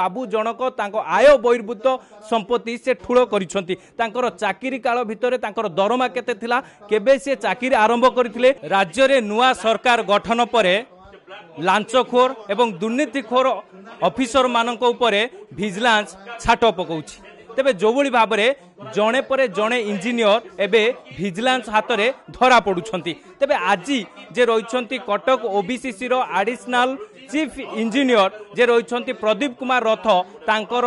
বাবু জনক তাঙ্ক আয় বহির্ভূত সম্পত্তি সে ঠুল করেছেন তাঁর চাকরি কাল ভিতরে তাঁর দরমা কেতে লা কেবে সে চাকরি আরম্ভ করে রাজ্যরে নূয়া সরকার গঠন পরে লাঞ্চখোর এবং দুর্নীতিখোর অফিসর মানক উপরে ভিজিলান্স ছাট পকাউছে তেমন যেভাবে ভাবে জনে পরে জনে ইঞ্জিনিয়র এবে ভিজিলান্স হাতরে ধরা পড়ুছেন তেমন আজ যে রয়েছেন Cuttack OBCC additional chief engineer যে রয়েছেন প্রদীপ কুমার রথ তাঁকর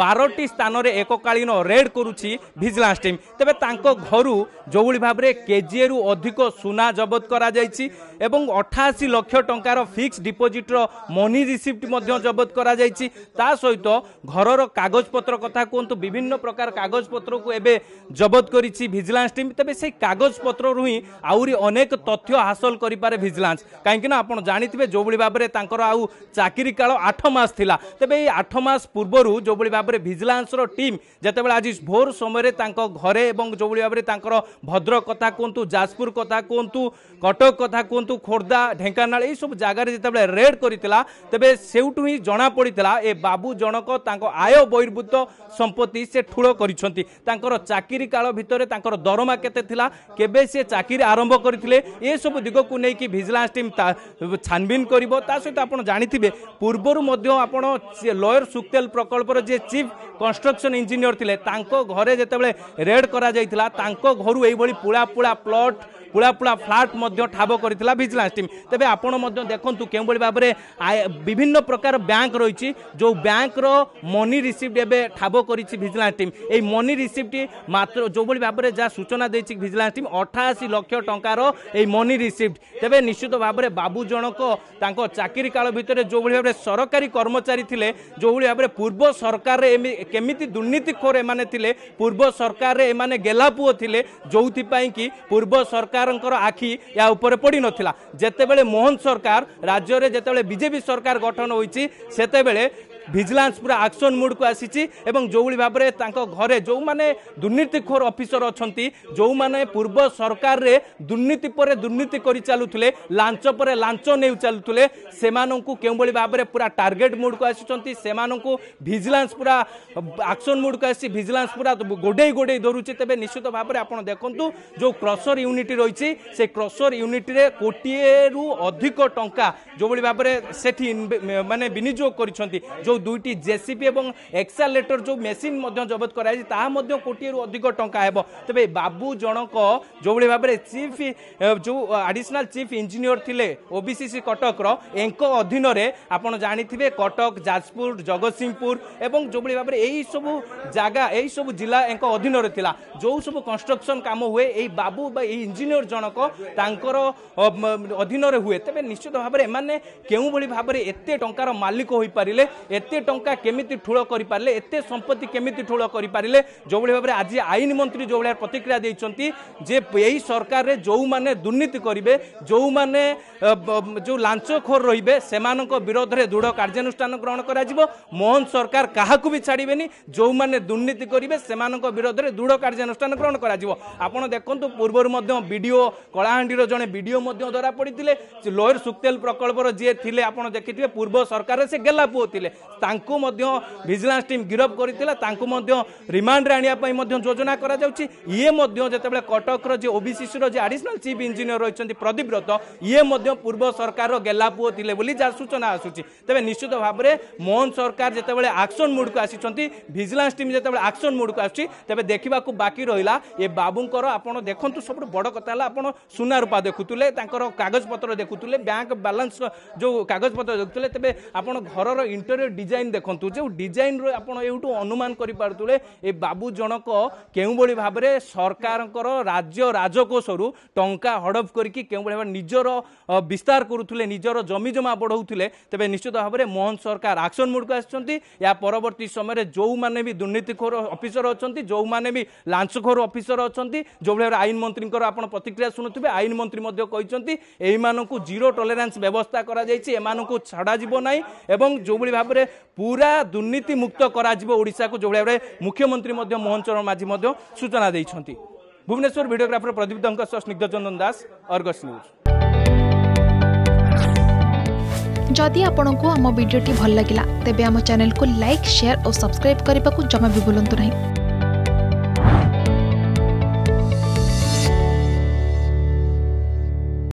বারোটি স্থানরে এককালীন রেড করুছি ভিজিলান্স টিম তবে তাঁক ঘরু যেভাবে ভাবে কেজিএ অধিক সুনা জবত করা যাইছি এবং অঠাশি লক্ষ টঙ্কার ফিক্স ডিপোজিটর মনি রিসিপ্ট মধ্য জবত করা যাইছি তা সহিত ঘরর কাগজপত্র কথা কুহতু বিভিন্ন প্রকার কাগজপত্রকু এবে জবত করেছি ভিজিলান্স টিম তবে সেই কাগজপত্ররু হি আহরি অনেক তথ্য হাসল করে পারে ভিজিলান্স কিনা আপনার জাঁথিবে যেভাবে ভাবে তাঁর ତାଙ୍କର ଆଉ ଚାକିରି କାଳ ଆଠ ମାସ ଥିଲା ତେବେ ଏଇ ଆଠ ମାସ ପୂର୍ବରୁ ଯେଉଁଭଳି ଭାବରେ ଭିଜିଲାନ୍ସର ଟିମ୍ ଯେତେବେଳେ ଆଜି ଭୋର ସମୟରେ ତାଙ୍କ ଘରେ ଏବଂ ଯେଉଁଭଳି ଭାବରେ ତାଙ୍କର ଭଦ୍ରକ କଥା କୁହନ୍ତୁ ଯାଜପୁର କଥା କୁହନ୍ତୁ କଟକ କଥା କୁହନ୍ତୁ ଖୋର୍ଦ୍ଧା ଢେଙ୍କାନାଳ ଏଇସବୁ ଜାଗାରେ ଯେତେବେଳେ ରେଡ୍ କରିଥିଲା ତେବେ ସେଉଠୁ ହିଁ ଜଣାପଡ଼ିଥିଲା ଏ ବାବୁ ଜଣକ ତାଙ୍କ ଆୟ ବହିର୍ଭୂତ ସମ୍ପତ୍ତି ସେ ଠୁଳ କରିଛନ୍ତି ତାଙ୍କର ଚାକିରି କାଳ ଭିତରେ ତାଙ୍କର ଦରମା କେତେ ଥିଲା କେବେ ସେ ଚାକିରି ଆରମ୍ଭ କରିଥିଲେ ଏସବୁ ଦିଗକୁ ନେଇକି ଭିଜିଲାନ୍ସ ଟିମ୍ ଛାନବିନ କରିବ ତା ସହିତ ଆପଣ ଜାଣିଥିବେ ପୂର୍ବରୁ ମଧ୍ୟ ଆପଣ ଲୋୟର ସୁକ୍ତେଲ ପ୍ରକଳ୍ପର ଯିଏ ଚିଫ୍ କନଷ୍ଟ୍ରକ୍ସନ୍ ଇଞ୍ଜିନିୟର ଥିଲେ ତାଙ୍କ ଘରେ ଯେତେବେଳେ ରେଡ୍ କରାଯାଇଥିଲା ତାଙ୍କ ଘରୁ ଏଇଭଳି ପୁଳା ପୁଳା ପ୍ଲଟ୍ ପୁଳାପୁଳା ଫ୍ଲାଟ୍ ମଧ୍ୟ ଠାବ କରିଥିଲା ଭିଜିଲାନ୍ସ ଟିମ୍ ତେବେ ଆପଣ ମଧ୍ୟ ଦେଖନ୍ତୁ କେଉଁଭଳି ଭାବରେ ବିଭିନ୍ନ ପ୍ରକାର ବ୍ୟାଙ୍କ ରହିଛି ଯେଉଁ ବ୍ୟାଙ୍କର ମନି ରିସିପ୍ଟ ଏବେ ଠାବ କରିଛି ଭିଜିଲାନ୍ସ ଟିମ୍ ଏହି ମନି ରିସିପ୍ଟ ମାତ୍ର ଯେଉଁଭଳି ଭାବରେ ଯାହା ସୂଚନା ଦେଇଛି ଭିଜିଲାନ୍ସ ଟିମ୍ ଅଠାଅଶୀ ଲକ୍ଷ ଟଙ୍କାର ଏହି ମନି ରିସିପ୍ଟ ତେବେ ନିଶ୍ଚିତ ଭାବରେ ବାବୁ ଜଣକ ତାଙ୍କ ଚାକିରି କାଳ ଭିତରେ ଯେଉଁଭଳି ଭାବରେ ସରକାରୀ କର୍ମଚାରୀ ଥିଲେ ଯେଉଁଭଳି ଭାବରେ ପୂର୍ବ ସରକାରରେ କେମିତି ଦୁର୍ନୀତିଖୋର ଏମାନେ ଥିଲେ ପୂର୍ବ ସରକାରରେ ଏମାନେ ଗେଲାପୁଅ ଥିଲେ ଯେଉଁଥିପାଇଁ କି ପୂର୍ବ ସରକାର ସରକାରଙ୍କର ଆଖି ୟା ଉପରେ ପଡ଼ିନଥିଲା ଯେତେବେଳେ ମୋହନ ସରକାର ରାଜ୍ୟରେ ଯେତେବେଳେ ବିଜେପି ସରକାର ଗଠନ ହୋଇଛି ସେତେବେଳେ ଭିଜିଲାନ୍ସ ପୁରା ଆକ୍ସନ୍ ମୁଡ଼୍କୁ ଆସିଛି ଏବଂ ଯେଉଁଭଳି ଭାବରେ ତାଙ୍କ ଘରେ ଯେଉଁମାନେ ଦୁର୍ନୀତିଖୋର ଅଫିସର ଅଛନ୍ତି ଯେଉଁମାନେ ପୂର୍ବ ସରକାରରେ ଦୁର୍ନୀତି ପରେ ଦୁର୍ନୀତି କରି ଚାଲୁଥିଲେ ଲାଞ୍ଚ ପରେ ଲାଞ୍ଚ ନେଇ ଚାଲୁଥିଲେ ସେମାନଙ୍କୁ କେଉଁଭଳି ଭାବରେ ପୁରା ଟାର୍ଗେଟ୍ ମୁଡ଼୍କୁ ଆସିଛନ୍ତି ସେମାନଙ୍କୁ ଭିଜିଲାନ୍ସ ପୁରା ଆକ୍ସନ୍ ମୁଡ଼୍କୁ ଆସିଛି ଭିଜିଲାନ୍ସ ପୁରା ଗୋଡ଼େଇ ଗୋଡ଼େଇ ଧରୁଛି ତେବେ ନିଶ୍ଚିତ ଭାବରେ ଆପଣ ଦେଖନ୍ତୁ ଯେଉଁ କ୍ରସର ୟୁନିଟ୍ ରହିଛି ସେ କ୍ରସର ୟୁନିଟ୍ରେ କୋଟିଏରୁ ଅଧିକ ଟଙ୍କା ଯେଉଁଭଳି ଭାବରେ ସେଠି ମାନେ ବିନିଯୋଗ କରିଛନ୍ତି ଯେଉଁ ଯେଉଁ ଦୁଇଟି ଜେସିପି ଏବଂ ଏକ୍ସାଲେଟର ଯେଉଁ ମେସିନ୍ ମଧ୍ୟ ଜବତ କରାଯାଇଛି ତାହା ମଧ୍ୟ କୋଟିଏରୁ ଅଧିକ ଟଙ୍କା ହେବ ତେବେ ବାବୁ ଜଣକ ଯେଉଁଭଳି ଭାବରେ ଚିଫ୍ ଯେଉଁ ଆଡ଼ିସନାଲ୍ ଚିଫ୍ ଇଞ୍ଜିନିୟର ଥିଲେ ଓବିସିସି କଟକର ଏଙ୍କ ଅଧୀନରେ ଆପଣ ଜାଣିଥିବେ କଟକ ଯାଜପୁର ଜଗତସିଂହପୁର ଏବଂ ଯେଉଁଭଳି ଭାବରେ ଏହିସବୁ ଜାଗା ଏହିସବୁ ଜିଲ୍ଲା ଏଙ୍କ ଅଧୀନରେ ଥିଲା ଯେଉଁ ସବୁ କନଷ୍ଟ୍ରକ୍ସନ୍ କାମ ହୁଏ ଏହି ବାବୁ ବା ଏହି ଇଞ୍ଜିନିୟର ଜଣକ ତାଙ୍କର ଅଧୀନରେ ହୁଏ ତେବେ ନିଶ୍ଚିତ ଭାବରେ ଏମାନେ କେଉଁଭଳି ଭାବରେ ଏତେ ଟଙ୍କାର ମାଲିକ ହୋଇପାରିଲେ ଏତେ ଏତେ ଟଙ୍କା କେମିତି ଠୁଳ କରିପାରିଲେ ଏତେ ସମ୍ପତ୍ତି କେମିତି ଠୁଳ କରିପାରିଲେ ଯେଉଁଭଳି ଭାବରେ ଆଜି ଆଇନ ମନ୍ତ୍ରୀ ଯେଉଁଭଳିଆ ପ୍ରତିକ୍ରିୟା ଦେଇଛନ୍ତି ଯେ ଏହି ସରକାରରେ ଯେଉଁମାନେ ଦୁର୍ନୀତି କରିବେ ଯେଉଁମାନେ ଯେଉଁ ଲାଞ୍ଚଖୋର ରହିବେ ସେମାନଙ୍କ ବିରୋଧରେ ଦୃଢ଼ କାର୍ଯ୍ୟାନୁଷ୍ଠାନ ଗ୍ରହଣ କରାଯିବ ମୋହନ ସରକାର କାହାକୁ ବି ଛାଡ଼ିବେନି ଯେଉଁମାନେ ଦୁର୍ନୀତି କରିବେ ସେମାନଙ୍କ ବିରୋଧରେ ଦୃଢ଼ କାର୍ଯ୍ୟାନୁଷ୍ଠାନ ଗ୍ରହଣ କରାଯିବ ଆପଣ ଦେଖନ୍ତୁ ପୂର୍ବରୁ ମଧ୍ୟ ବିଡ଼ିଓ କଳାହାଣ୍ଡିର ଜଣେ ବିଡ଼ିଓ ମଧ୍ୟ ଧରା ପଡ଼ିଥିଲେ ଲୋୟର ସୁକ୍ତେଲ ପ୍ରକଳ୍ପର ଯିଏ ଥିଲେ ଆପଣ ଦେଖିଥିବେ ପୂର୍ବ ସରକାରରେ ସେ ଗେଲା ପୁଅ ଥିଲେ ତାଙ୍କୁ ମଧ୍ୟ ଭିଜିଲାନ୍ସ ଟିମ୍ ଗିରଫ କରିଥିଲା ତାଙ୍କୁ ମଧ୍ୟ ରିମାଣ୍ଡରେ ଆଣିବା ପାଇଁ ମଧ୍ୟ ଯୋଜନା କରାଯାଉଛି ଇଏ ମଧ୍ୟ ଯେତେବେଳେ କଟକର ଯେ ଓବିସିସିର ଯେ ଆଡ଼ିସନାଲ୍ ଚିଫ୍ ଇଞ୍ଜିନିୟର ରହିଛନ୍ତି ପ୍ରଦୀପ ରଥ ଇଏ ମଧ୍ୟ ପୂର୍ବ ସରକାରର ଗେଲାପୁଅ ଥିଲେ ବୋଲି ଯାହା ସୂଚନା ଆସୁଛି ତେବେ ନିଶ୍ଚିତ ଭାବରେ ମୋହନ ସରକାର ଯେତେବେଳେ ଆକ୍ସନ୍ ମୁଡ଼କୁ ଆସିଛନ୍ତି ଭିଜିଲାନ୍ସ ଟିମ୍ ଯେତେବେଳେ ଆକ୍ସନ୍ ମୁଡ଼କୁ ଆସୁଛି ତେବେ ଦେଖିବାକୁ ବାକି ରହିଲା ଏ ବାବୁଙ୍କର ଆପଣ ଦେଖନ୍ତୁ ସବୁଠୁ ବଡ଼ କଥା ହେଲା ଆପଣ ସୁନା ରୂପା ଦେଖୁଥିଲେ ତାଙ୍କର କାଗଜପତ୍ର ଦେଖୁଥିଲେ ବ୍ୟାଙ୍କ ବାଲାନ୍ସ ଯେଉଁ କାଗଜପତ୍ର ଦେଖୁଥିଲେ ତେବେ ଆପଣ ଘରର ଇଣ୍ଟରିୟର ଡିଜାଇନ୍ ଦେଖନ୍ତୁ ଯେଉଁ ଡିଜାଇନ୍ରୁ ଆପଣ ଏଇଠୁ ଅନୁମାନ କରିପାରୁଥିଲେ ଏ ବାବୁ ଜଣକ କେଉଁଭଳି ଭାବରେ ସରକାରଙ୍କର ରାଜ୍ୟ ରାଜକୋଷରୁ ଟଙ୍କା ହଡ଼ପ କରିକି କେଉଁଭଳି ଭାବରେ ନିଜର ବିସ୍ତାର କରୁଥିଲେ ନିଜର ଜମିଜମା ବଢ଼ାଉଥିଲେ ତେବେ ନିଶ୍ଚିତ ଭାବରେ ମୋହନ ସରକାର ଆକ୍ସନ୍ ମୁଡ଼କୁ ଆସିଛନ୍ତି ଏହା ପରବର୍ତ୍ତୀ ସମୟରେ ଯେଉଁମାନେ ବି ଦୁର୍ନୀତିଖୋର ଅଫିସର ଅଛନ୍ତି ଯେଉଁମାନେ ବି ଲାଞ୍ଚଖୋର ଅଫିସର ଅଛନ୍ତି ଯେଉଁଭଳି ଭାବରେ ଆଇନ ମନ୍ତ୍ରୀଙ୍କର ଆପଣ ପ୍ରତିକ୍ରିୟା ଶୁଣୁଥିବେ ଆଇନ ମନ୍ତ୍ରୀ ମଧ୍ୟ କହିଛନ୍ତି ଏଇମାନଙ୍କୁ ଜିରୋ ଟଲେରାନ୍ସ ବ୍ୟବସ୍ଥା କରାଯାଇଛି ଏମାନଙ୍କୁ ଛଡ଼ାଯିବ ନାହିଁ ଏବଂ ଯେଉଁଭଳି ଭାବରେ পুরা দুর্নীতিমুক্ত କରାଯିବ ଓଡ଼ିଶାକୁ ଯେଉଁଭଳି ଭାବରେ ମୁଖ୍ୟମନ୍ତ୍ରୀ ମଧ୍ୟ ମୋହନ ଚରଣ ମାଝୀ ମଧ୍ୟ ସୂଚନା ଦେଇଛନ୍ତି ଭୁବନେଶ୍ୱର ଭିଡ଼ିଓଗ୍ରାଫର ପ୍ରଦୀପ ଦଙ୍କ ସହ ସ୍ନିଗ୍ଧ ଚନ୍ଦନ ଦାସ ଅର୍ଗସ୍ ନ୍ୟୁଜ୍ ଯଦି ଆପଣଙ୍କୁ ଆମ ଭିଡ଼ିଓଟି ଭଲ ଲାଗିଲା ତେବେ ଆମ ଚ୍ୟାନେଲକୁ ଲାଇକ୍ ସେୟାର ଓ ସବସ୍କ୍ରାଇବ୍ କରିବାକୁ ଜମା ବି ଭୁଲନ୍ତୁ ନାହିଁ